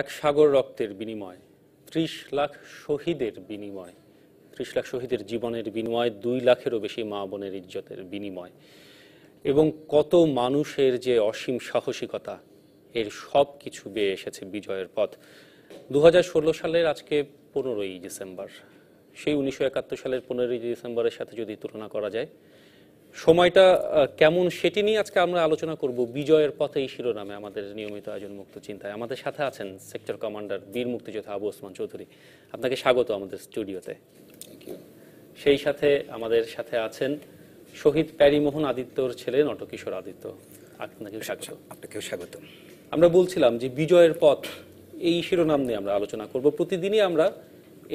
এক সাগর রক্তের বিনিময় ত্রিশ লাখ শহীদের বিনিময় ত্রিশ লাখ শহীদের জীবনের বিনিময় দুই লাখেরও বেশি মা বোনের ইজ্জতের বিনিময় এবং কত মানুষের যে অসীম সাহসিকতা এর সব কিছু বেয়ে এসেছে বিজয়ের পথ দু সালের আজকে পনেরোই ডিসেম্বর সেই উনিশশো সালের পনেরোই ডিসেম্বরের সাথে যদি তুলনা করা যায় সময়টা কেমন সেটি নিয়ে আজকে আমরা আলোচনা করব বিজয়ের পথে এই শিরোনামে আমাদের নিয়মিত আয়োজন মুক্ত চিন্তায় আমাদের সাথে আছেন সেক্টর কমান্ডার বীর মুক্তিযোদ্ধা আবু ওসমান চৌধুরী আপনাকে স্বাগত আমাদের স্টুডিওতে সেই সাথে আমাদের সাথে আছেন শহীদ প্যারিমোহন আদিত্যর ছেলে নটকিশোর আদিত্য আপনাকে আচ্ছা, আপনাকেও স্বাগত আমরা বলছিলাম যে বিজয়ের পথ এই শিরোনাম নিয়ে আমরা আলোচনা করব প্রতিদিনই আমরা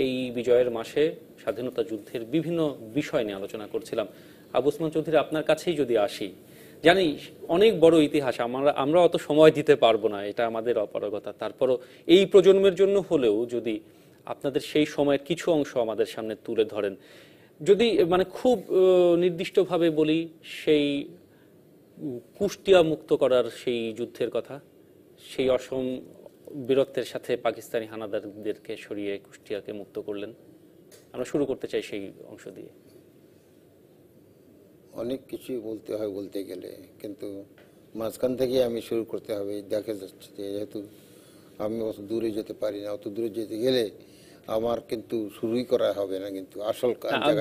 এই বিজয়ের মাসে স্বাধীনতা যুদ্ধের বিভিন্ন বিষয় নিয়ে আলোচনা করছিলাম আবু উসমান চৌধুরী আপনার কাছেই যদি আসি জানি অনেক বড় ইতিহাস আমরা আমরা অত সময় দিতে পারবো না এটা আমাদের অপারগতা তারপরও এই প্রজন্মের জন্য হলেও যদি আপনাদের সেই সময়ের কিছু অংশ আমাদের সামনে তুলে ধরেন যদি মানে খুব নির্দিষ্টভাবে বলি সেই কুষ্টিয়া মুক্ত করার সেই যুদ্ধের কথা সেই অসম বীরত্বের সাথে পাকিস্তানি হানাদারদেরকে সরিয়ে কুষ্টিয়াকে মুক্ত করলেন আমরা শুরু করতে চাই সেই অংশ দিয়ে অনেক কিছুই বলতে হয় বলতে গেলে কিন্তু মাঝখান থেকে আমি শুরু করতে হবে দেখা যাচ্ছে যে যেহেতু আমি অত দূরে যেতে পারি না অত দূরে যেতে গেলে আমার কিন্তু শুরুই করা হবে না কিন্তু আসল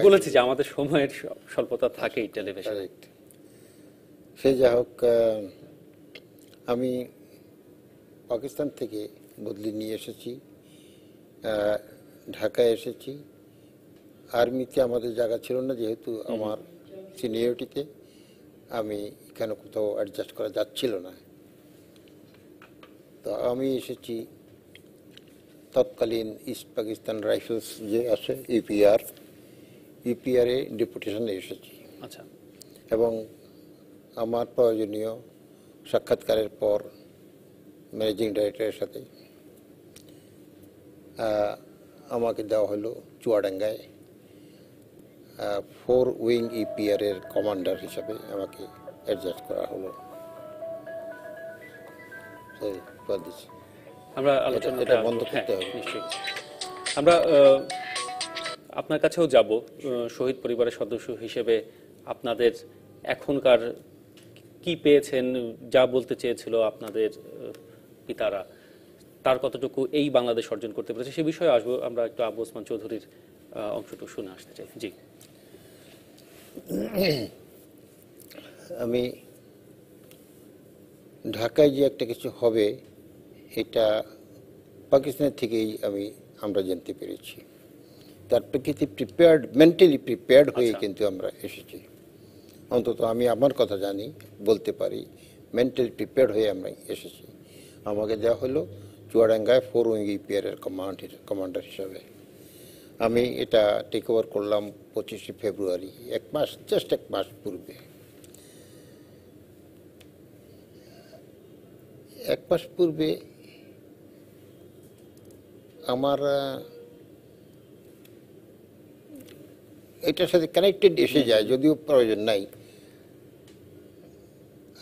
বলেছি যে আমাদের সময়ের স্বল্পতা থাকেই সে যা হোক আমি পাকিস্তান থেকে বদলি নিয়ে এসেছি ঢাকায় এসেছি আর্মিতে আমাদের জায়গা ছিল না যেহেতু আমার সিনিয়রিটিতে আমি এখানে কোথাও অ্যাডজাস্ট করা যাচ্ছিল না তো আমি এসেছি তৎকালীন ইস্ট পাকিস্তান রাইফেলস যে আছে ইপিআর ইপিআরে ডেপুটেশনে এসেছি আচ্ছা এবং আমার প্রয়োজনীয় সাক্ষাৎকারের পর ম্যানেজিং ডাইরেক্টরের সাথে আমাকে দেওয়া হলো চুয়াডাঙ্গায় ফোর উইং ইপিআর এর কমান্ডার হিসাবে আমাকে অ্যাডজাস্ট করা হলো আমরা বন্ধ করতে হ্যাঁ, হবে আমরা আপনার কাছেও যাব শহীদ পরিবারের সদস্য হিসেবে আপনাদের এখনকার কি পেয়েছেন যা বলতে চেয়েছিল আপনাদের পিতারা তার কতটুকু এই বাংলাদেশ অর্জন করতে পেরেছে সে বিষয়ে আসবো আমরা একটু আবু ওসমান চৌধুরীর অংশটুকু শুনে আসতে চাই জি আমি ঢাকায় যে একটা কিছু হবে এটা পাকিস্তানের থেকেই আমি আমরা জানতে পেরেছি তার প্রেক্ষিতে প্রিপেয়ার্ড মেন্টালি প্রিপেয়ার্ড হয়ে আচ্ছা। কিন্তু আমরা এসেছি অন্তত আমি আমার কথা জানি বলতে পারি মেন্টালি প্রিপেয়ার্ড হয়ে আমরা এসেছি আমাকে দেওয়া হলো চুয়াডাঙ্গায় ফোর উইং ইপিআরের কমান্ড কমান্ডার হিসাবে আমি এটা টেক ওভার করলাম পঁচিশে ফেব্রুয়ারি এক মাস জাস্ট এক মাস পূর্বে এক মাস পূর্বে আমার এটার সাথে কানেক্টেড এসে যায় যদিও প্রয়োজন নাই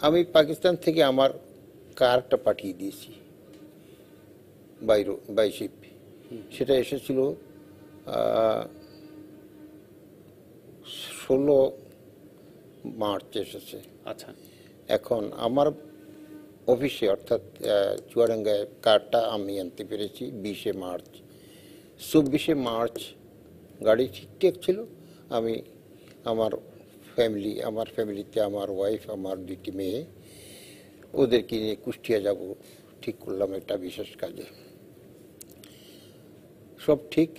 আমি পাকিস্তান থেকে আমার কারটা পাঠিয়ে দিয়েছি বাইরো বাইশিপ সেটা এসেছিল ষোলো মার্চ এসেছে আচ্ছা এখন আমার অফিসে অর্থাৎ চুয়াডাঙ্গায় কারটা আমি আনতে পেরেছি বিশে মার্চ চব্বিশে মার্চ গাড়ি ঠিকঠাক ছিল আমি আমার ফ্যামিলি আমার ফ্যামিলিতে আমার ওয়াইফ আমার দুটি মেয়ে ওদেরকে নিয়ে কুষ্টিয়া যাব ঠিক করলাম একটা বিশেষ কাজে সব ঠিক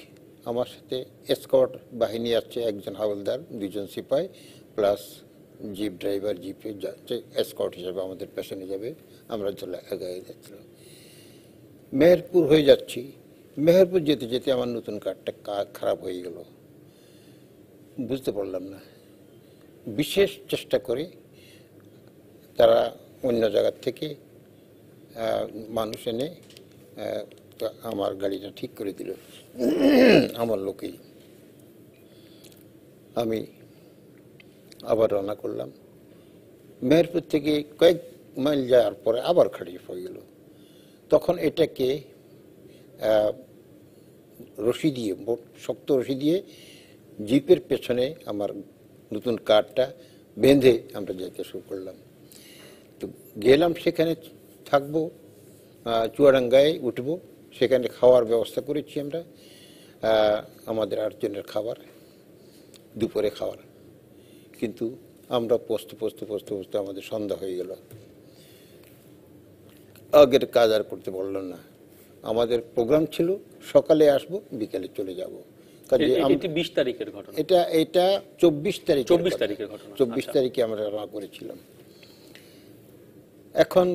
আমার সাথে এসকট বাহিনী আছে একজন হাওলদার দুজন সিপাই প্লাস জিপ ড্রাইভার জিপে যাচ্ছে এসকট হিসাবে আমাদের পেছনে যাবে আমরা জল এগায়ে যাচ্ছিলাম মেহেরপুর হয়ে যাচ্ছি মেহেরপুর যেতে যেতে আমার নতুন কার্ডটা খারাপ হয়ে গেল বুঝতে পারলাম না বিশেষ চেষ্টা করে তারা অন্য জায়গার থেকে মানুষ এনে তা আমার গাড়িটা ঠিক করে দিল আমার লোকেই আমি আবার রওনা করলাম মেহেরপুর থেকে কয়েক মাইল যাওয়ার পরে আবার খাড়িয়ে পড়ে গেল তখন এটাকে রশি দিয়ে শক্ত রশি দিয়ে জিপের পেছনে আমার নতুন কারটা বেঁধে আমরা যেতে শুরু করলাম তো গেলাম সেখানে থাকবো চুয়াডাঙ্গায় উঠবো সেখানে খাওয়ার ব্যবস্থা করেছি আমরা আমাদের আটজনের খাবার দুপুরে খাওয়ার কিন্তু আমরা পোস্ত পোস্ত পোস্ত পোস্ত আমাদের সন্ধ্যা হয়ে গেল আগের কাজ আর করতে পারলাম না আমাদের প্রোগ্রাম ছিল সকালে আসব বিকেলে চলে যাব বিশ তারিখের ঘটনা এটা এটা চব্বিশ তারিখ চব্বিশ তারিখের ঘটনা চব্বিশ আচ্ছা। তারিখে আমরা রান্না করেছিলাম এখন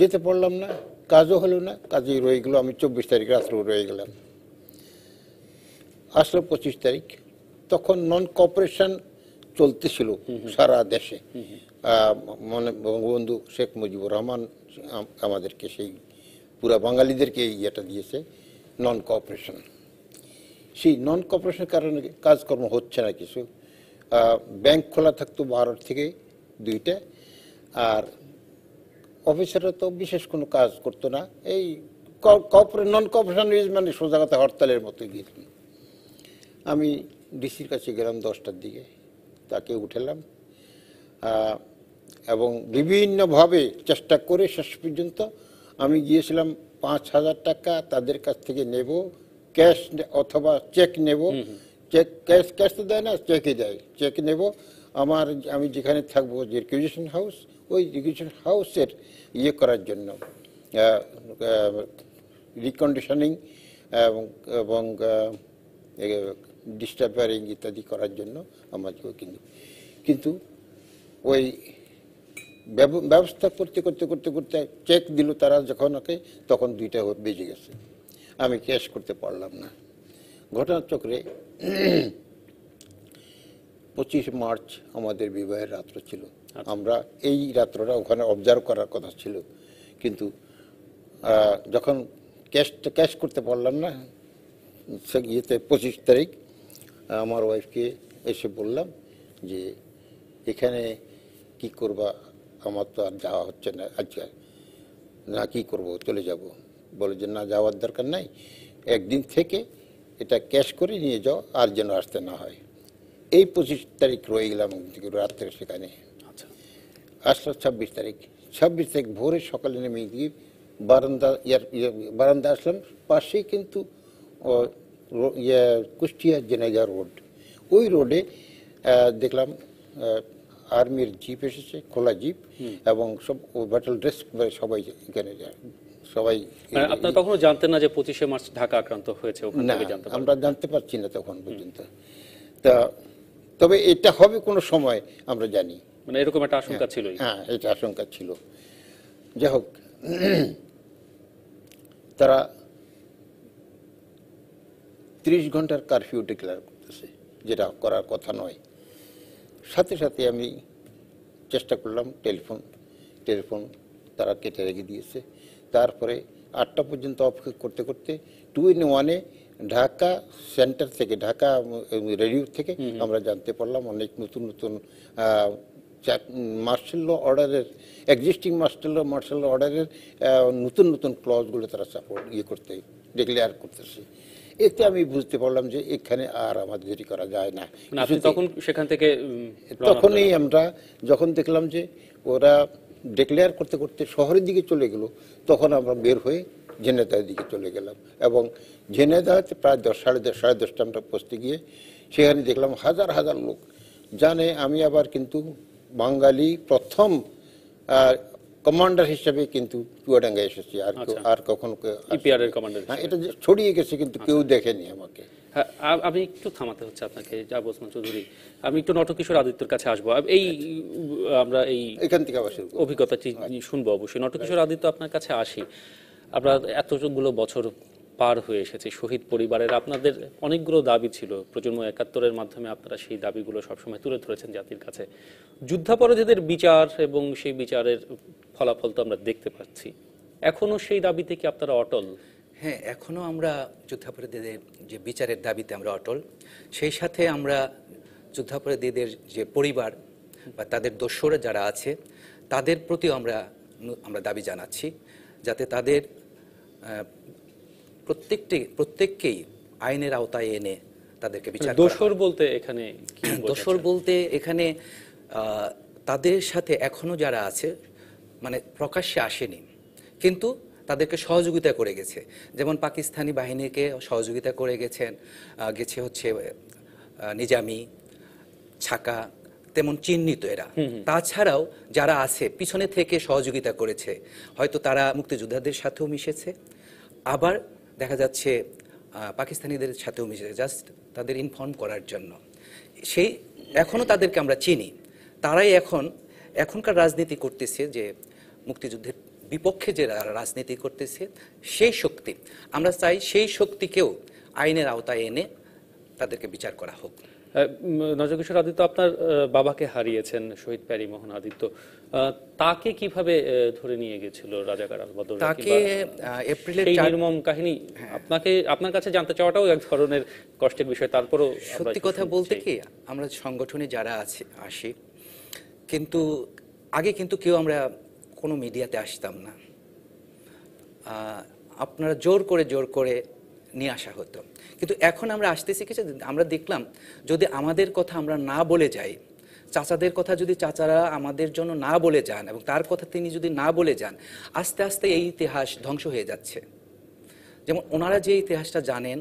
যেতে পারলাম না কাজও হলো না কাজেই রয়ে গেল আমি চব্বিশ তারিখ রাত্রে রয়ে গেলাম আসলো পঁচিশ তারিখ তখন নন কপারেশন চলতেছিল সারা দেশে মানে বঙ্গবন্ধু শেখ মুজিবুর রহমান আমাদেরকে সেই পুরা বাঙালিদেরকে এই ইয়েটা দিয়েছে নন কপারেশন সেই নন কপারেশন কারণে কাজকর্ম হচ্ছে না কিছু ব্যাংক খোলা থাকতো বারোর থেকে দুইটা আর অফিসাররা তো বিশেষ কোনো কাজ করতো না এই নন কপারেশনিজ মানে সোজা কথা হরতালের মতো গিয়েছিলাম আমি ডিসির কাছে গেলাম দশটার দিকে তাকে উঠেলাম এবং বিভিন্নভাবে চেষ্টা করে শেষ পর্যন্ত আমি গিয়েছিলাম পাঁচ হাজার টাকা তাদের কাছ থেকে নেব ক্যাশ অথবা চেক নেব চেক ক্যাশ ক্যাশ তো দেয় না চেকই দেয় চেক নেব আমার আমি যেখানে থাকবো রিকুইজিশন হাউস ওই ইরিগেশন হাউসের ইয়ে করার জন্য রিকন্ডিশনিং এবং ডিস্টার্বারিং ইত্যাদি করার জন্য আমাকে কিন্তু কিন্তু ওই ব্যবস্থা করতে করতে করতে করতে চেক দিল তারা যখন ওকে তখন দুইটা বেজে গেছে আমি ক্যাশ করতে পারলাম না চক্রে পঁচিশ মার্চ আমাদের বিবাহের রাত্র ছিল আচ্ছা। আমরা এই রাত্রটা ওখানে অবজার্ভ করার কথা ছিল কিন্তু যখন ক্যাশটা ক্যাশ করতে পারলাম না সে গিয়েতে পঁচিশ তারিখ আমার ওয়াইফকে এসে বললাম যে এখানে কি করবা আমার তো আর যাওয়া হচ্ছে না আজকে আচ্ছা, না কি করব চলে যাব বলে যে না যাওয়ার দরকার নাই একদিন থেকে এটা ক্যাশ করে নিয়ে যাও আর যেন আসতে না হয় এই পঁচিশ তারিখ রয়ে গেলাম রাত্রে সেখানে আসলো ছাব্বিশ তারিখ ছাব্বিশ তারিখ ভোরে সকালে নেমে গিয়ে বারান্দা ইয়ার ইয়ে, বারান্দা আসলাম পাশেই কিন্তু ইয়ে, কুষ্টিয়া জেনাইজা রোড ওই রোডে দেখলাম আর্মির জিপ এসেছে খোলা জিপ এবং সব ব্যাটল ড্রেস করে সবাই এখানে যায় সবাই মানে আপনারা তখনও জানতেন না যে পঁচিশে মার্চ ঢাকা আক্রান্ত হয়েছে না আমরা জানতে পারছি না তখন পর্যন্ত তা তবে এটা হবে কোনো সময় আমরা জানি মানে এরকম একটা আশঙ্কা হ্যাঁ, ছিল হ্যাঁ এটা আশঙ্কা ছিল যাই হোক তারা ত্রিশ ঘন্টার কারফিউ ডিক্লেয়ার করতেছে যেটা করার কথা নয় সাথে সাথে আমি চেষ্টা করলাম টেলিফোন টেলিফোন তারা কেটে রেখে দিয়েছে তারপরে আটটা পর্যন্ত অপেক্ষা করতে করতে টু ইন ওয়ানে ঢাকা সেন্টার থেকে ঢাকা রেডিও থেকে আমরা জানতে পারলাম অনেক নতুন নতুন মার্শাল ল অর্ডারের existing martial law martial law অর্ডারের নতুন নতুন ক্লজগুলো তারা সাপোর্ট ইয়ে করতে ডিক্লেয়ার করতেছে এতে আমি বুঝতে পারলাম যে এখানে আর আমাদের দেরি করা যায় না মানে তখন সেখান থেকে তখনই আমরা যখন দেখলাম যে ওরা ডিক্লেয়ার করতে করতে শহরের দিকে চলে গেল তখন আমরা বের হয়ে ঝেনেদার দিকে চলে গেলাম এবং ঝেনেদাতে প্রায় দশ সাড়ে দশ সাড়ে দশটা আমরা পৌঁছতে গিয়ে সেখানে দেখলাম হাজার হাজার লোক জানে আমি আবার কিন্তু বাঙালি প্রথম কমান্ডার হিসেবে কিন্তু চুয়াডাঙ্গা এসেছি আর আচ্ছা। আর কখনো কমান্ডার e হ্যাঁ, এটা ছড়িয়ে গেছে কিন্তু আচ্ছা। কেউ দেখেনি আমাকে হ্যাঁ, আমি একটু থামাতে হচ্ছে আপনাকে যাব ওসমান চৌধুরী আমি একটু নটকিশোর আদিত্যর কাছে আসবো এই আমরা এই এখান থেকে অভিজ্ঞতাটি আচ্ছা। শুনবো অবশ্যই নটকিশোর আদিত্য আপনার কাছে আসি আপনার এতগুলো বছর পার হয়ে এসেছে শহীদ পরিবারের আপনাদের অনেকগুলো দাবি ছিল প্রজন্ম একাত্তরের মাধ্যমে আপনারা সেই দাবিগুলো সবসময় তুলে ধরেছেন জাতির কাছে যুদ্ধাপরাধীদের বিচার এবং সেই বিচারের ফলাফল তো আমরা দেখতে পাচ্ছি এখনও সেই দাবিতে কি আপনারা অটল হ্যাঁ এখনও আমরা যুদ্ধাপরাধীদের যে বিচারের দাবিতে আমরা অটল সেই সাথে আমরা যুদ্ধাপরাধীদের যে পরিবার বা তাদের দস্যরা যারা আছে তাদের প্রতিও আমরা আমরা দাবি জানাচ্ছি যাতে তাদের প্রত্যেকটি প্রত্যেককেই আইনের আওতায় এনে তাদেরকে মানে বিচার দোষর বলতে এখানে দোষর বলতে এখানে তাদের সাথে এখনো যারা আছে মানে প্রকাশ্যে আসেনি কিন্তু তাদেরকে সহযোগিতা করে গেছে যেমন পাকিস্তানি বাহিনীকে সহযোগিতা করে গেছেন গেছে হচ্ছে নিজামি ছাকা তেমন চিহ্নিত এরা তাছাড়াও যারা আছে পিছনে থেকে সহযোগিতা করেছে হয়তো তারা মুক্তিযোদ্ধাদের সাথেও মিশেছে আবার দেখা যাচ্ছে পাকিস্তানিদের সাথেও মিশে জাস্ট তাদের ইনফর্ম করার জন্য সেই এখনও তাদেরকে আমরা চিনি তারাই এখন এখনকার রাজনীতি করতেছে যে মুক্তিযুদ্ধের বিপক্ষে যে রাজনীতি করতেছে সেই শক্তি আমরা চাই সেই শক্তিকেও আইনের আওতায় এনে তাদেরকে বিচার করা হোক নজর কিশোর আদিত্য আপনার বাবাকে হারিয়েছেন শহীদ প্যারিমোহন আদিত্য তাকে কিভাবে ধরে নিয়ে গেছিল রাজাকার আলবদর তাকে এপ্রিলের নির্মম কাহিনী হ্যাঁ। আপনাকে আপনার কাছে জানতে চাওয়াটাও এক ধরনের কষ্টের বিষয় তারপরও সত্যি কথা বলতে কি আমরা সংগঠনে যারা আছে আসি কিন্তু আগে কিন্তু কেউ আমরা কোনো মিডিয়াতে আসতাম না আপনারা জোর করে জোর করে নিয়ে আসা হতো কিন্তু এখন আমরা আসতে শিখেছি আমরা দেখলাম যদি আমাদের কথা আমরা না বলে যাই চাচাদের কথা যদি চাচারা আমাদের জন্য না বলে যান এবং তার কথা তিনি যদি না বলে যান আস্তে আস্তে এই ইতিহাস ধ্বংস হয়ে যাচ্ছে যেমন ওনারা যে ইতিহাসটা জানেন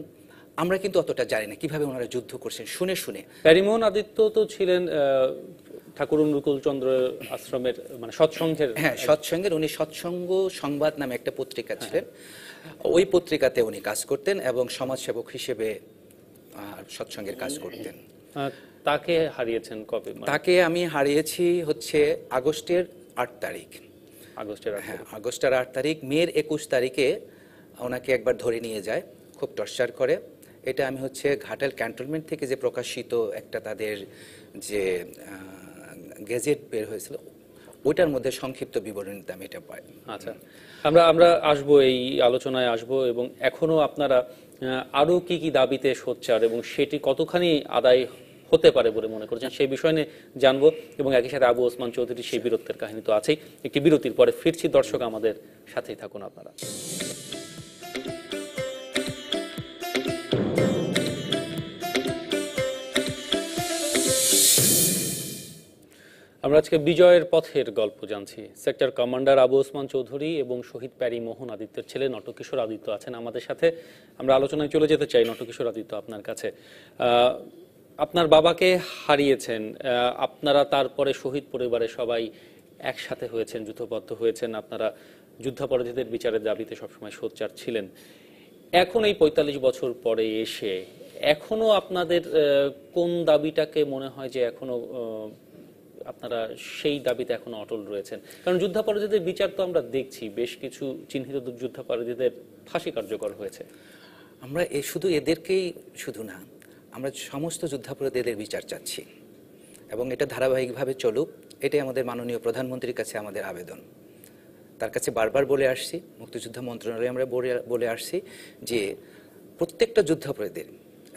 আমরা কিন্তু অতটা জানি না কিভাবে ওনারা যুদ্ধ করছেন শুনে শুনে প্যারিমোহন আদিত্য তো ছিলেন ঠাকুর অনুকূলচন্দ্র আশ্রমের মানে সৎসঙ্গের হ্যাঁ সৎসঙ্গের উনি সৎসঙ্গ সংবাদ নামে একটা পত্রিকা হ্যাঁ। ছিলেন ওই পত্রিকাতে উনি কাজ করতেন এবং সমাজসেবক হিসেবে সৎসঙ্গের কাজ করতেন তাকে হারিয়েছেন কবে মানে তাকে আমি হারিয়েছি হচ্ছে আগস্টের আট তারিখ আগস্টের হ্যাঁ আগস্টের আট তারিখ মের একুশ তারিখে ওনাকে একবার ধরে নিয়ে যায় খুব টর্চার করে এটা আমি হচ্ছে ঘাটাল ক্যান্টনমেন্ট থেকে যে প্রকাশিত একটা তাদের যে গেজেট বের হয়েছিল ওইটার মধ্যে সংক্ষিপ্ত বিবরণীতে আমি এটা পাই আচ্ছা আমরা আমরা আসব এই আলোচনায় আসব এবং এখনও আপনারা আরও কি কি দাবিতে সোচ্চার এবং সেটি কতখানি আদায় হতে পারে বলে মনে করছেন সেই বিষয় নিয়ে জানবো এবং একই সাথে আবু ওসমান চৌধুরীর সেই বীরত্বের কাহিনী তো আছেই একটি বিরতির পরে ফিরছি দর্শক আমাদের সাথেই থাকুন আপনারা আমরা আজকে বিজয়ের পথের গল্প জানছি সেক্টর কমান্ডার আবু ওসমান চৌধুরী এবং শহীদ প্যারি মোহন আদিত্যের ছেলে নটকিশোর আদিত্য আছেন আমাদের সাথে আমরা আলোচনায় চলে যেতে চাই নটকিশোর আদিত্য আপনার কাছে আপনার বাবাকে হারিয়েছেন আপনারা তারপরে শহীদ পরিবারের সবাই একসাথে হয়েছেন যুদ্ধবদ্ধ হয়েছেন আপনারা যুদ্ধাপরাধীদের বিচারের দাবিতে সবসময় সোচ্চার ছিলেন এখন এই পঁয়তাল্লিশ বছর পরে এসে এখনো আপনাদের কোন দাবিটাকে মনে হয় যে এখনো আপনারা সেই দাবিতে এখন অটল রয়েছেন কারণ যুদ্ধাপরাধীদের বিচার তো আমরা দেখছি বেশ কিছু চিহ্নিত যুদ্ধাপরাধীদের ফাঁসি কার্যকর হয়েছে আমরা এ শুধু এদেরকেই শুধু না আমরা সমস্ত যুদ্ধাপরাধীদের বিচার চাচ্ছি এবং এটা ধারাবাহিকভাবে চলুক এটাই আমাদের মাননীয় প্রধানমন্ত্রীর কাছে আমাদের আবেদন তার কাছে বারবার বলে আসছি মুক্তিযুদ্ধ মন্ত্রণালয়ে আমরা বলে আসছি যে প্রত্যেকটা যুদ্ধাপরাধীদের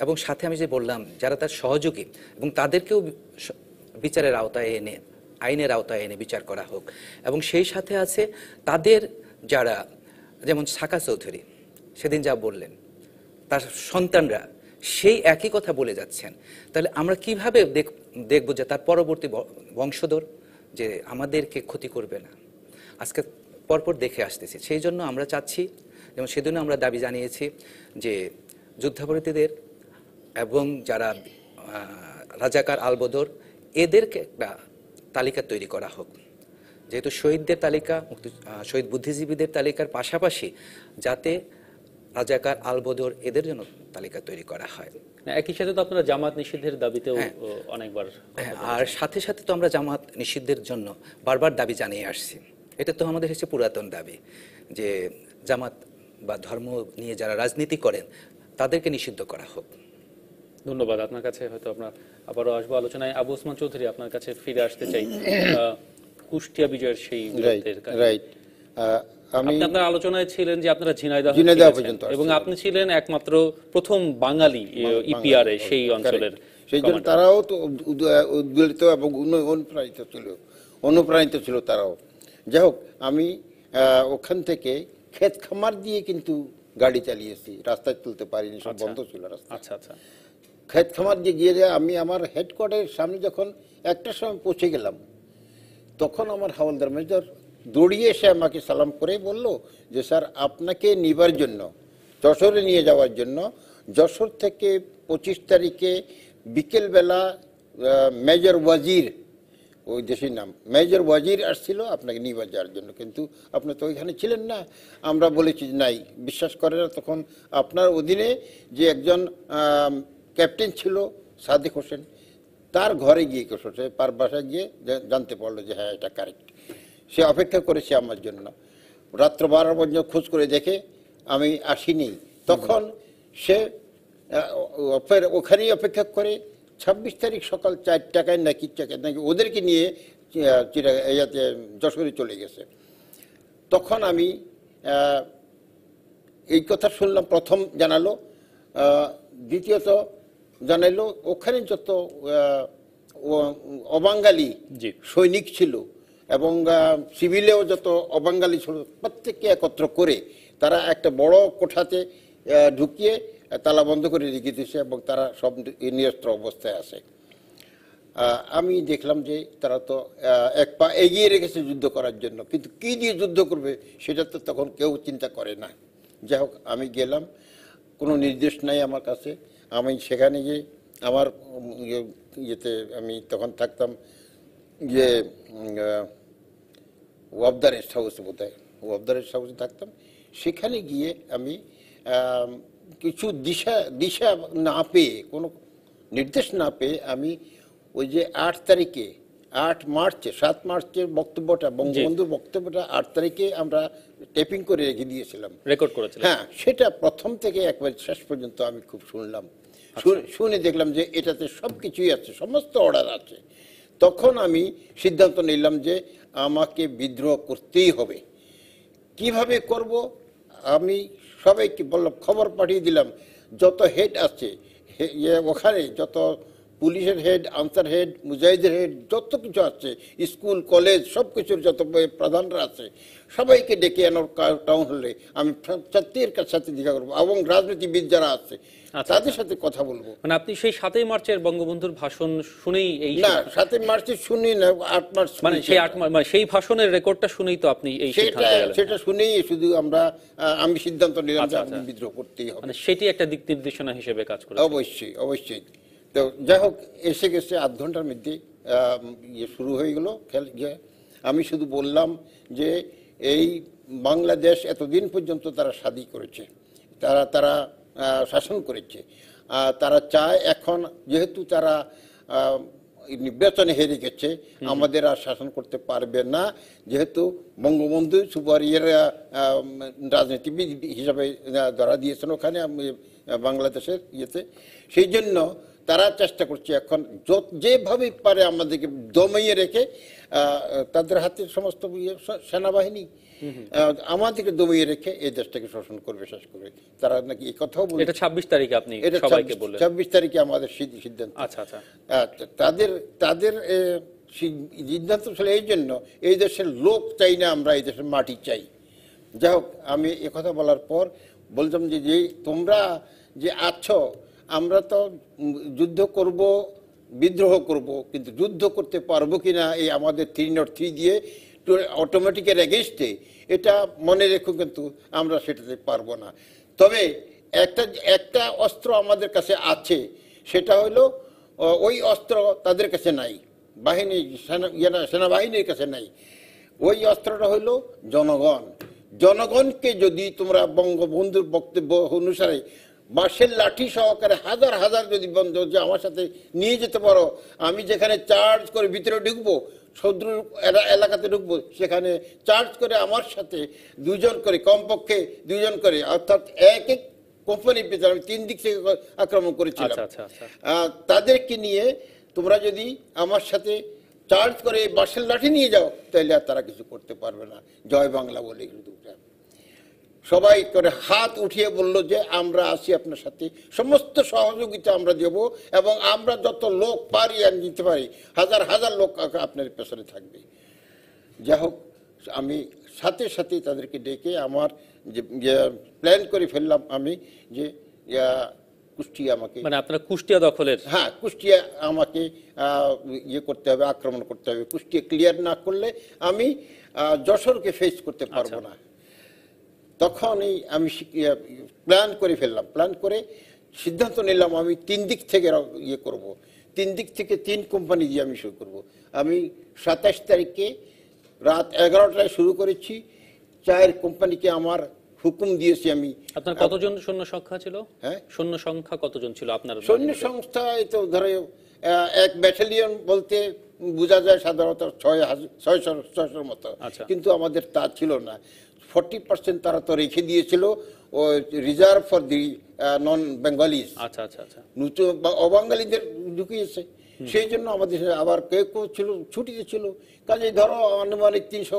এবং সাথে আমি যে বললাম যারা তার সহযোগী এবং তাদেরকেও বিচারের আওতায় এনে আইনের আওতায় এনে বিচার করা হোক এবং সেই সাথে আছে তাদের যারা যেমন সাকা চৌধুরী সেদিন যা বললেন তার সন্তানরা সেই একই কথা বলে যাচ্ছেন তাহলে আমরা কিভাবে দেখব যে তার পরবর্তী বংশধর যে আমাদেরকে ক্ষতি করবে না আজকে পরপর দেখে আসতেছি সেই জন্য আমরা চাচ্ছি যেমন সেদিনও আমরা দাবি জানিয়েছি যে যুদ্ধাপরাধীদের এবং যারা রাজাকার আলবদর এদেরকে একটা তালিকা তৈরি করা হোক যেহেতু শহীদদের তালিকা শহীদ বুদ্ধিজীবীদের তালিকার পাশাপাশি যাতে রাজাকার আলবদর এদের জন্য তালিকা তৈরি করা হয় একই সাথে তো আপনারা জামাত নিষিদ্ধের দাবিতেও হ্যাঁ। অনেকবার হ্যাঁ, আর সাথে সাথে তো আমরা জামাত নিষিদ্ধের জন্য বারবার দাবি জানিয়ে আসছি এটা তো আমাদের হচ্ছে পুরাতন দাবি যে জামাত বা ধর্ম নিয়ে যারা রাজনীতি করেন তাদেরকে নিষিদ্ধ করা হোক ধন্যবাদ আপনার কাছে হয়তো আপনার আবারও আসবো আলোচনায় আবু ওসমান চৌধুরী আপনার কাছে ফিরে আসতে চাই কুষ্টিয়া বিজয়ের সেই রাইট আমি আপনার আলোচনায় ছিলেন যে আপনারা ঝিনাইদহ ঝিনাইদহ পর্যন্ত এবং আপনি ছিলেন একমাত্র প্রথম বাঙালি ইপিআর e এ সেই অঞ্চলের সেই জন্য তারাও তো উদ্বেলিত এবং অনুপ্রাণিত ছিল অনুপ্রাণিত ছিল তারাও যাই হোক আমি ওখান থেকে ক্ষেত খামার দিয়ে কিন্তু গাড়ি চালিয়েছি রাস্তায় তুলতে পারিনি সব আচ্ছা। বন্ধ ছিল রাস্তা আচ্ছা আচ্ছা ক্ষেত খামার যে গিয়ে আমি আমার হেডকোয়ার্টারের সামনে যখন একটার সময় পৌঁছে গেলাম তখন আমার হাওলদার মেজর দৌড়িয়ে এসে আমাকে সালাম করে বলল যে স্যার আপনাকে নিবার জন্য যশোরে নিয়ে যাওয়ার জন্য যশোর থেকে পঁচিশ তারিখে বিকেলবেলা মেজর ওয়াজির ওই দেশের নাম মেজর ওয়াজির আসছিল আপনাকে নিবার যাওয়ার জন্য কিন্তু আপনি তো ওইখানে ছিলেন না আমরা বলেছি নাই বিশ্বাস করে না তখন আপনার অধীনে যে একজন ক্যাপ্টেন ছিল সাদেক হোসেন তার ঘরে গিয়ে কেউ শোষে পার বাসায় গিয়ে জানতে পারলো যে হ্যাঁ এটা কারেক্ট সে অপেক্ষা করেছে আমার জন্য রাত্র বারো পর্যন্ত খোঁজ করে দেখে আমি আসিনি তখন সে ওখানেই অপেক্ষা করে ছাব্বিশ তারিখ সকাল চার টাকায় নাকি টাকায় নাকি ওদেরকে নিয়ে ইয়াতে যশোরে চলে গেছে তখন আমি এই কথা শুনলাম প্রথম জানালো দ্বিতীয়ত জানাইলো ওখানে যত অবাঙ্গালি সৈনিক ছিল এবং সিভিলেও যত অবাঙ্গালি ছিল প্রত্যেককে একত্র করে তারা একটা বড় কোঠাতে ঢুকিয়ে তালা বন্ধ করে রেখে দিয়েছে এবং তারা সব নিরস্ত্র অবস্থায় আছে আমি দেখলাম যে তারা তো এক পা এগিয়ে রেখেছে যুদ্ধ করার জন্য কিন্তু কি দিয়ে যুদ্ধ করবে সেটা তো তখন কেউ চিন্তা করে না যাই হোক আমি গেলাম কোনো নির্দেশ নাই আমার কাছে আমি সেখানে গিয়ে আমার ইয়ে, ইয়েতে আমি তখন থাকতাম ইয়ে ওয়াবদার রেস্ট হাউস বোধহয় ওয়াবদার রেস্ট হাউসে থাকতাম সেখানে গিয়ে আমি কিছু দিশা দিশা না পেয়ে কোনো নির্দেশ না পেয়ে আমি ওই যে আট তারিখে আট মার্চে সাত মার্চের বক্তব্যটা বঙ্গবন্ধুর বক্তব্যটা আট তারিখে আমরা টেপিং করে রেখে দিয়েছিলাম রেকর্ড করেছিলাম হ্যাঁ সেটা প্রথম থেকে একবার শেষ পর্যন্ত আমি খুব শুনলাম আচ্ছা। শুনে দেখলাম যে এটাতে সব কিছুই আছে সমস্ত অর্ডার আছে তখন আমি সিদ্ধান্ত নিলাম যে আমাকে বিদ্রোহ করতেই হবে কিভাবে করব আমি সবাইকে বললাম খবর পাঠিয়ে দিলাম যত হেড আছে ইয়ে ওখানে যত পুলিশের হেড আনসার হেড মুজাহিদের হেড যত কিছু আছে স্কুল কলেজ সব কিছুর যত প্রধানরা আছে সবাইকে ডেকে আনার টাউন হলে আমি ছাত্রীর সাথে দেখা করবো এবং রাজনীতিবিদ যারা আছে আচ্ছা, তাদের আচ্ছা। সাথে কথা বলবো মানে আপনি সেই সাতই মার্চের বঙ্গবন্ধুর ভাষণ শুনেই এই না সাতই মার্চে শুনি না আট মার্চ মানে সেই আট মানে সেই ভাষণের রেকর্ডটা শুনেই তো আপনি এই সেটা শুনেই শুধু আমরা আমি সিদ্ধান্ত নিলাম যে আমি আচ্ছা, বিদ্রোহ করতেই হবে মানে সেটি একটা দিক নির্দেশনা হিসেবে কাজ করে অবশ্যই অবশ্যই তো যাই হোক এসে গেছে আধ ঘন্টার মধ্যে ইয়ে শুরু হয়ে গেল খেল আমি শুধু বললাম যে এই বাংলাদেশ এতদিন পর্যন্ত তারা স্বাধীন করেছে তারা তারা শাসন করেছে তারা চায় এখন যেহেতু তারা নির্বাচনে হেরে গেছে আমাদের আর শাসন করতে পারবে না যেহেতু বঙ্গবন্ধু সুপারিয়ার রাজনীতিবিদ হিসাবে ধরা দিয়েছেন ওখানে বাংলাদেশের ইয়েতে সেই জন্য তারা চেষ্টা করছে এখন যেভাবে পারে আমাদেরকে দমাইয়ে রেখে তাদের হাতে সমস্ত ইয়ে, সেনাবাহিনী আমাদেরকে দমিয়ে রেখে এই দেশটাকে শোষণ করবে শেষ করে তারা নাকি এই কথাও বলে এটা ছাব্বিশ তারিখে আপনি এটা সবাইকে বললেন ছাব্বিশ তারিখে আমাদের সিদ্ধান্ত আচ্ছা আচ্ছা তাদের তাদের সিদ্ধান্ত ছিল এই জন্য এই দেশের লোক চাই না আমরা এই দেশের মাটি চাই যাই হোক আমি কথা বলার পর বলতাম যে যে তোমরা যে আছো আমরা তো যুদ্ধ করব বিদ্রোহ করব কিন্তু যুদ্ধ করতে পারবো কিনা এই আমাদের থ্রি নট থ্রি দিয়ে অটোমেটিকের এগেনস্টে এটা মনে রেখো কিন্তু আমরা সেটাতে পারবো না তবে একটা একটা অস্ত্র আমাদের কাছে আছে সেটা হলো ওই অস্ত্র তাদের কাছে নাই বাহিনী সেনা সেনাবাহিনীর কাছে নাই ওই অস্ত্রটা হলো জনগণ জনগণকে যদি তোমরা বঙ্গবন্ধুর বক্তব্য অনুসারে বাঁশের লাঠি সহকারে হাজার হাজার যদি বন্ধ আমার সাথে নিয়ে যেতে পারো আমি যেখানে চার্জ করে ভিতরে ঢুকবো শত্রুর এলাকাতে ঢুকবো সেখানে চার্জ করে আমার সাথে দুজন করে কমপক্ষে দুজন করে অর্থাৎ এক এক কোম্পানি পেতে আমি তিন দিক থেকে আক্রমণ করেছি আচ্ছা, আচ্ছা, আচ্ছা। তাদেরকে নিয়ে তোমরা যদি আমার সাথে চার্জ করে বাসের লাঠি নিয়ে যাও তাহলে আর তারা কিছু করতে পারবে না জয় বাংলা বলে কিন্তু সবাই করে হাত উঠিয়ে বলল যে আমরা আছি আপনার সাথে সমস্ত সহযোগিতা আমরা দেব এবং আমরা যত লোক পারি আর নিতে পারি হাজার হাজার লোক আপনার পেছনে থাকবে যাই হোক আমি সাথে সাথে তাদেরকে ডেকে আমার যে প্ল্যান করে ফেললাম আমি যে কুষ্টিয়া আমাকে মানে আপনারা কুষ্টিয়া দখলের হ্যাঁ কুষ্টিয়া আমাকে ইয়ে করতে হবে আক্রমণ করতে হবে কুষ্টিয়া ক্লিয়ার না করলে আমি যশোরকে ফেস করতে পারবো আচ্ছা। না তখনই আমি প্ল্যান ইয়ে, করে ফেললাম প্ল্যান করে সিদ্ধান্ত নিলাম আমি তিন দিক থেকে ইয়ে করব। তিন দিক থেকে তিন কোম্পানি দিয়ে আমি শুরু করব। আমি সাতাশ তারিখে রাত এগারোটায় শুরু করেছি চায়ের কোম্পানিকে আমার হুকুম দিয়েছি আমি আপনার কতজন সৈন্য সংখ্যা ছিল হ্যাঁ সৈন্য সংখ্যা কতজন ছিল আপনার সৈন্য সংস্থা এই তো ধরে এক ব্যাটালিয়ন বলতে বোঝা যায় সাধারণত ছয় হাজার ছয়শোর ছয়শোর মতো আচ্ছা। কিন্তু আমাদের তা ছিল না ফর্টি পার্সেন্ট তারা তো রেখে দিয়েছিল ও reserve for the non Bengalis আচ্ছা আচ্ছা আচ্ছা অবাঙ্গালীদের ঢুকিয়েছে সেই জন্য আমাদের আবার কেউ কেউ ছিল ছুটিতে ছিল কাজে ধরো আনুমানিক তিনশো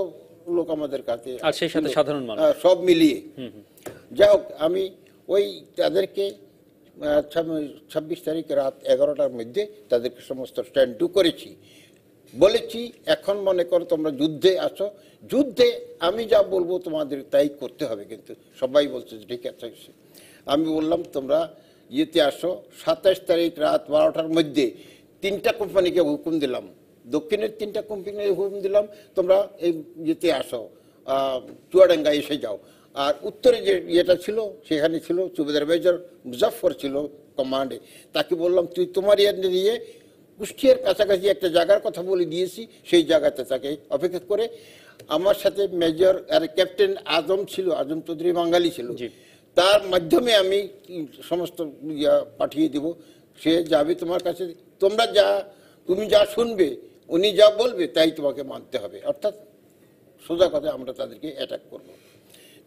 লোক আমাদের কাছে আর সেই সাথে সাধারণ মানুষ হ্যাঁ, সব মিলিয়ে যাই হোক আমি ওই তাদেরকে ছাব্বিশ তারিখ রাত এগারোটার মধ্যে তাদেরকে সমস্ত স্ট্যান্ড টু করেছি বলেছি এখন মনে করো তোমরা যুদ্ধে আসো যুদ্ধে আমি যা বলবো তোমাদের তাই করতে হবে কিন্তু সবাই বলছে ঠিক আছে আমি বললাম তোমরা ইয়েতে আসো সাতাশ তারিখ রাত বারোটার মধ্যে তিনটা কোম্পানিকে হুকুম দিলাম দক্ষিণের তিনটা কোম্পানি হুকুম দিলাম তোমরা এই ইয়েতে আসো চুয়াডাঙ্গা এসে যাও আর উত্তরে যে ইয়েটা ছিল সেখানে ছিল চুবেদার মেজর মুজাফর ছিল কমান্ডে তাকে বললাম তুই তোমার ইয়ে নিয়ে কুষ্টিয়ার কাছাকাছি একটা জায়গার কথা বলে দিয়েছি সেই জায়গাতে তাকে অপেক্ষা করে আমার সাথে মেজর আর ক্যাপ্টেন আজম ছিল আজম চৌধুরী বাঙালি ছিল তার মাধ্যমে আমি সমস্ত ইয়া পাঠিয়ে দেব সে যাবে তোমার কাছে তোমরা যা তুমি যা শুনবে উনি যা বলবে তাই তোমাকে মানতে হবে অর্থাৎ সোজা কথা আমরা তাদেরকে অ্যাটাক করব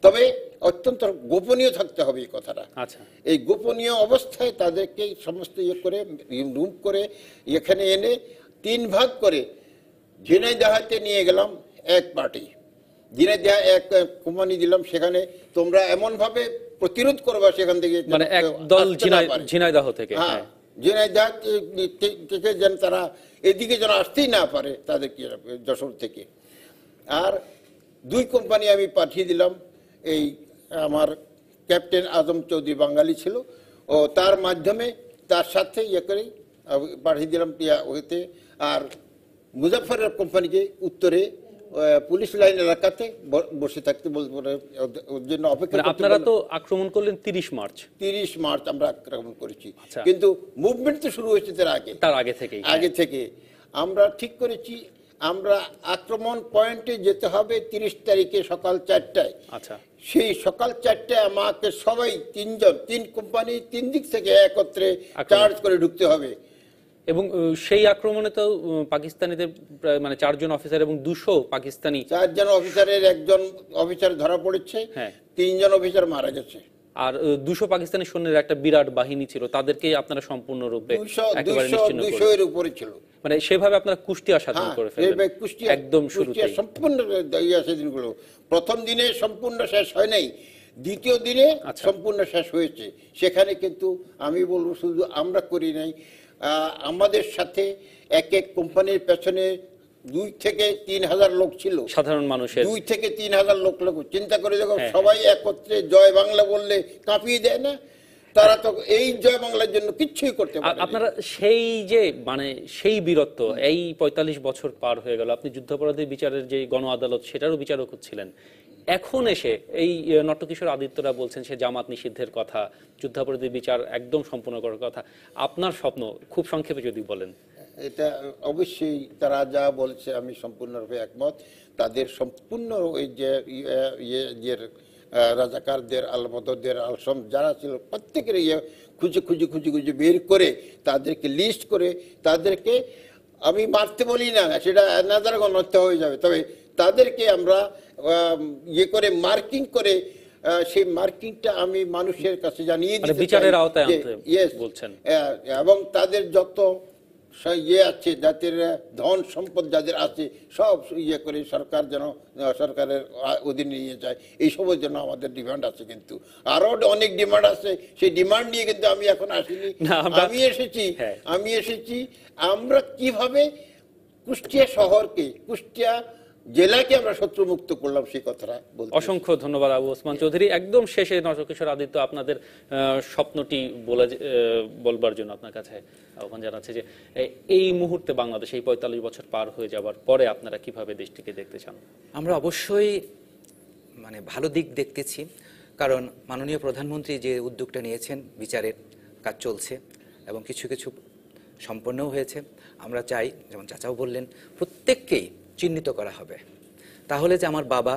তবে অত্যন্ত গোপনীয় থাকতে হবে এই কথাটা আচ্ছা। এই গোপনীয় অবস্থায় তাদেরকে সমস্ত ইয়ে করে রুম করে এখানে এনে তিন ভাগ করে জাহাজে নিয়ে গেলাম এক পার্টি দিনে দেয়া এক কোম্পানি দিলাম সেখানে তোমরা এমনভাবে প্রতিরোধ করবা সেখান থেকে মানে এক দল ঝিনাইদহ থেকে হ্যাঁ, হ্যাঁ। ঝিনাইদহ থেকে যেন তারা এদিকে যেন আসতেই না পারে তাদেরকে যশোর থেকে আর দুই কোম্পানি আমি পাঠিয়ে দিলাম এই আমার ক্যাপ্টেন আজম চৌধুরী বাঙালি ছিল ও তার মাধ্যমে তার সাথে ইয়ে করে পাঠিয়ে দিলাম ইয়া হইতে আর মুজাফরের কোম্পানিকে উত্তরে পুলিশ লাইন এলাকাতে বসে থাকতে জন্য অপেক্ষা মানে আপনারা তো আক্রমণ করলেন তিরিশ মার্চ তিরিশ মার্চ আমরা আক্রমণ করেছি আচ্ছা। কিন্তু মুভমেন্ট তো শুরু হয়েছে তার আগে তার আগে থেকে হ্যাঁ। আগে থেকে আমরা ঠিক করেছি আমরা আক্রমণ পয়েন্টে যেতে হবে তিরিশ তারিখে সকাল চারটায় আচ্ছা সেই সকাল চারটায় আমাকে সবাই তিনজন তিন কোম্পানি তিন দিক থেকে একত্রে চার্জ করে ঢুকতে হবে এবং সেই আক্রমণে তো পাকিস্তানিদের মানে চারজন অফিসার এবং দুশো পাকিস্তানি চারজন অফিসারের একজন অফিসার ধরা পড়েছে হ্যাঁ। তিনজন অফিসার মারা গেছে আর দুশো পাকিস্তানি সৈন্যের একটা বিরাট বাহিনী ছিল তাদেরকে আপনারা উপরে ছিল মানে সেভাবে আপনারা কুষ্টিয়া সাধন হ্যাঁ, করে ফেলেন একদম শুরু সম্পূর্ণ দিনগুলো প্রথম দিনে সম্পূর্ণ শেষ হয় নাই দ্বিতীয় দিনে আচ্ছা। সম্পূর্ণ শেষ হয়েছে সেখানে কিন্তু আমি বলবো শুধু আমরা করি নাই আমাদের সাথে এক এক কোম্পানির পেছনে দুই থেকে তিন হাজার লোক ছিল সাধারণ মানুষের দুই থেকে তিন হাজার লোক লোক চিন্তা করে দেখো হ্যাঁ। সবাই একত্রে জয় বাংলা বললে কাঁপিয়ে দেয় না তারা তো এই জয় বাংলার জন্য কিছুই করতে পারে আপনারা সেই যে মানে সেই বীরত্ব এই ৪৫ বছর পার হয়ে গেল আপনি যুদ্ধাপরাধের বিচারের যে গণ আদালত সেটারও বিচারক ছিলেন এখন এসে এই নটকিশোর আদিত্যরা বলছেন সে জামাত নিষিদ্ধের কথা যুদ্ধাপরাধীর বিচার একদম সম্পূর্ণ করার কথা আপনার স্বপ্ন খুব সংক্ষেপে যদি বলেন এটা অবশ্যই তারা যা বলছে আমি সম্পূর্ণরূপে একমত তাদের সম্পূর্ণ ওই যে ইয়ে রাজাকারদের আলমদরদের আলসম যারা ছিল প্রত্যেকের ইয়ে খুঁজে খুঁজে খুঁজে খুঁজে বের করে তাদেরকে লিস্ট করে তাদেরকে আমি মারতে বলি না সেটা নাদার গণহত্যা হয়ে যাবে তবে তাদেরকে আমরা ইয়ে করে মার্কিং করে সেই মার্কিংটা আমি মানুষের কাছে জানিয়ে মানে দিতে বিচারের বলছেন এবং তাদের যত ইয়ে আছে যাদের ধন সম্পদ যাদের আছে সব ইয়ে করে সরকার যেন সরকারের অধীনে নিয়ে যায় এই সবের জন্য আমাদের ডিমান্ড আছে কিন্তু আরো অনেক ডিমান্ড আছে সেই ডিমান্ড নিয়ে কিন্তু আমি এখন আসিনি আমি এসেছি হ্যাঁ। আমি এসেছি আমরা কিভাবে কুষ্টিয়া শহরকে কুষ্টিয়া জেলাকে আমরা শত্রু মুক্ত করলাম সেই কথাটা অসংখ্য ধন্যবাদ আবু ওসমান চৌধুরী একদম শেষে নটকিশোর আদিত্য আপনাদের স্বপ্নটি বলে বলবার জন্য আপনার কাছে আহ্বান জানাচ্ছে যে এই মুহূর্তে বাংলাদেশ এই পঁয়তাল্লিশ বছর পার হয়ে যাওয়ার পরে আপনারা কিভাবে দেশটিকে দেখতে চান আমরা অবশ্যই মানে ভালো দিক দেখতেছি কারণ মাননীয় প্রধানমন্ত্রী যে উদ্যোগটা নিয়েছেন বিচারের কাজ চলছে এবং কিছু কিছু সম্পন্নও হয়েছে আমরা চাই যেমন চাচাও বললেন প্রত্যেককেই চিহ্নিত করা হবে তাহলে যে আমার বাবা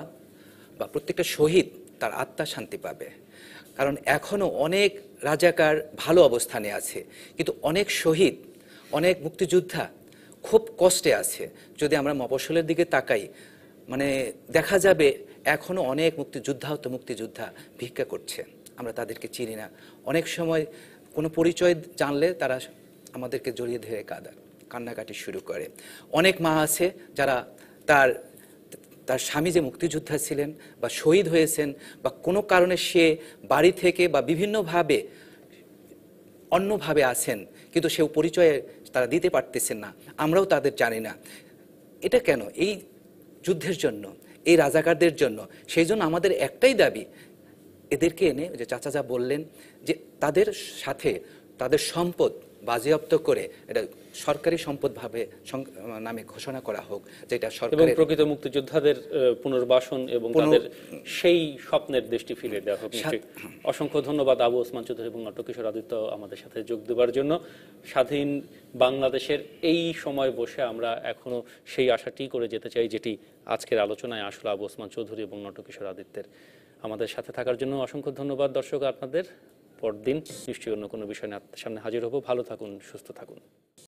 বা প্রত্যেকটা শহীদ তার আত্মা শান্তি পাবে কারণ এখনও অনেক রাজাকার ভালো অবস্থানে আছে কিন্তু অনেক শহীদ অনেক মুক্তিযোদ্ধা খুব কষ্টে আছে যদি আমরা মফসলের দিকে তাকাই মানে দেখা যাবে এখনও অনেক তো মুক্তিযোদ্ধা ভিক্ষা করছে আমরা তাদেরকে চিনি না অনেক সময় কোনো পরিচয় জানলে তারা আমাদেরকে জড়িয়ে ধরে কাদা কান্নাকাটি শুরু করে অনেক মা আছে যারা তার তার স্বামী যে মুক্তিযোদ্ধা ছিলেন বা শহীদ হয়েছেন বা কোনো কারণে সে বাড়ি থেকে বা বিভিন্নভাবে অন্যভাবে আছেন কিন্তু সেও পরিচয়ে তারা দিতে পারতেছেন না আমরাও তাদের জানি না এটা কেন এই যুদ্ধের জন্য এই রাজাকারদের জন্য সেই জন্য আমাদের একটাই দাবি এদেরকে এনে যে চাচা যা বললেন যে তাদের সাথে তাদের সম্পদ বাজেয়াপ্ত করে এটা সরকারি সম্পদ ভাবে নামে ঘোষণা করা হোক যেটা সরকারের প্রকৃত মুক্তিযোদ্ধাদের পুনর্বাসন এবং তাদের সেই স্বপ্নের দৃষ্টি ফিরে দেওয়া হোক অসংখ্য ধন্যবাদ আবু ওসমান চৌধুরী এবং নটকিশোর আদিত্য আমাদের সাথে যোগ দেওয়ার জন্য স্বাধীন বাংলাদেশের এই সময় বসে আমরা এখনো সেই আশাটি করে যেতে চাই যেটি আজকের আলোচনায় আসলো আবু ওসমান চৌধুরী এবং নটকিশোর আদিত্যের আমাদের সাথে থাকার জন্য অসংখ্য ধন্যবাদ দর্শক আপনাদের পরদিন নিশ্চয়ই অন্য কোনো বিষয় নিয়ে সামনে হাজির হবো ভালো থাকুন সুস্থ থাকুন